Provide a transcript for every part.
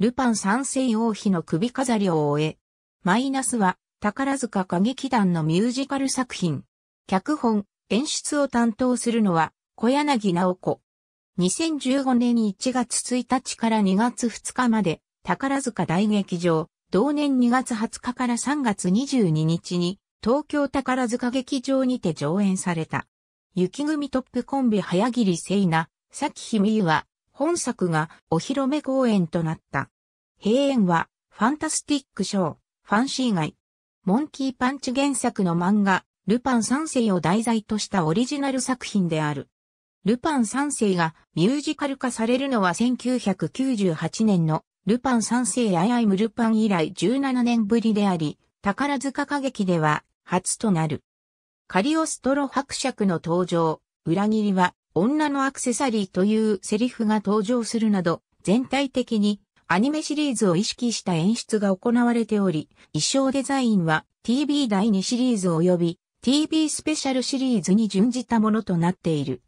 ルパン三世王妃の首飾りを終え、マイナスは宝塚歌劇団のミュージカル作品。脚本、演出を担当するのは小柳直子。2015年1月1日から2月2日まで宝塚大劇場、同年2月20日から3月22日に東京宝塚劇場にて上演された。雪組トップコンビ早切聖奈、きひみゆは本作がお披露目公演となった。閉園は、ファンタスティックショー、ファンシー街。モンキーパンチ原作の漫画、ルパン三世を題材としたオリジナル作品である。ルパン三世がミュージカル化されるのは1998年のルパン三世アイアイムルパン以来17年ぶりであり、宝塚歌劇では初となる。カリオストロ伯爵の登場、裏切りは女のアクセサリーというセリフが登場するなど、全体的にアニメシリーズを意識した演出が行われており、衣装デザインは t b 第2シリーズ及び t b スペシャルシリーズに準じたものとなっている。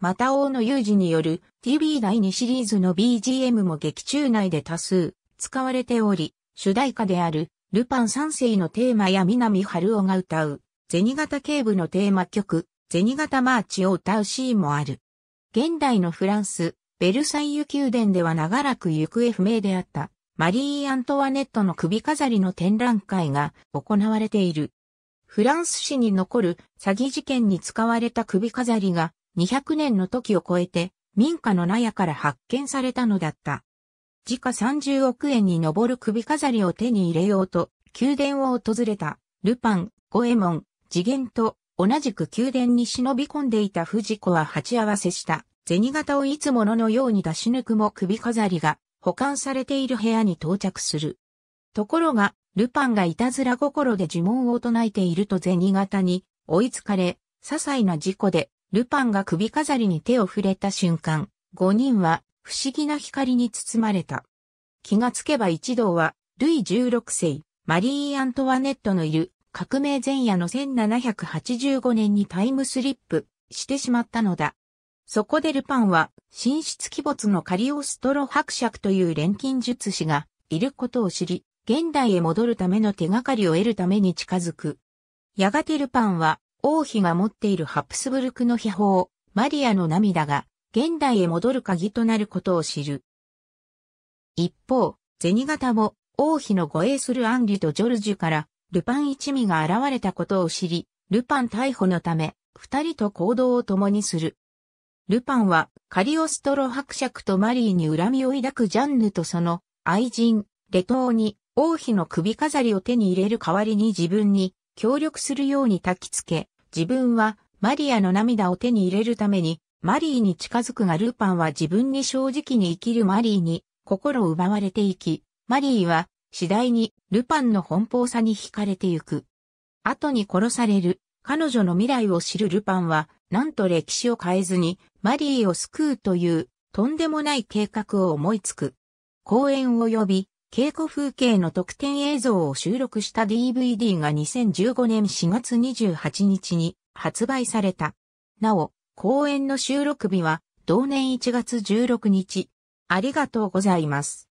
また大野雄二による t b 第2シリーズの BGM も劇中内で多数使われており、主題歌であるルパン三世のテーマや南春夫が歌う銭形警部のテーマ曲ゼガタマーチを歌うシーンもある。現代のフランス、ベルサイユ宮殿では長らく行方不明であった、マリー・アントワネットの首飾りの展覧会が行われている。フランス史に残る詐欺事件に使われた首飾りが200年の時を超えて民家の納屋から発見されたのだった。時価30億円に上る首飾りを手に入れようと宮殿を訪れたルパン、ゴエモン、次元と同じく宮殿に忍び込んでいた藤子は鉢合わせした。銭形をいつもののように出し抜くも首飾りが保管されている部屋に到着する。ところが、ルパンがいたずら心で呪文を唱えていると銭形に追いつかれ、些細な事故で、ルパンが首飾りに手を触れた瞬間、5人は不思議な光に包まれた。気がつけば一同は、ルイ16世、マリー・アントワネットのいる革命前夜の1785年にタイムスリップしてしまったのだ。そこでルパンは、神出鬼没のカリオストロ伯爵という錬金術師がいることを知り、現代へ戻るための手がかりを得るために近づく。やがてルパンは、王妃が持っているハプスブルクの秘宝、マリアの涙が、現代へ戻る鍵となることを知る。一方、銭形も、王妃の護衛するアンリとジョルジュから、ルパン一味が現れたことを知り、ルパン逮捕のため、二人と行動を共にする。ルパンは、カリオストロ伯爵とマリーに恨みを抱くジャンヌとその愛人、レトーに王妃の首飾りを手に入れる代わりに自分に協力するように焚きつけ、自分はマリアの涙を手に入れるためにマリーに近づくがルパンは自分に正直に生きるマリーに心を奪われていき、マリーは次第にルパンの奔放さに惹かれてゆく。後に殺される彼女の未来を知るルパンは、なんと歴史を変えずにマリーを救うというとんでもない計画を思いつく。公演及び稽古風景の特典映像を収録した DVD が2015年4月28日に発売された。なお、公演の収録日は同年1月16日。ありがとうございます。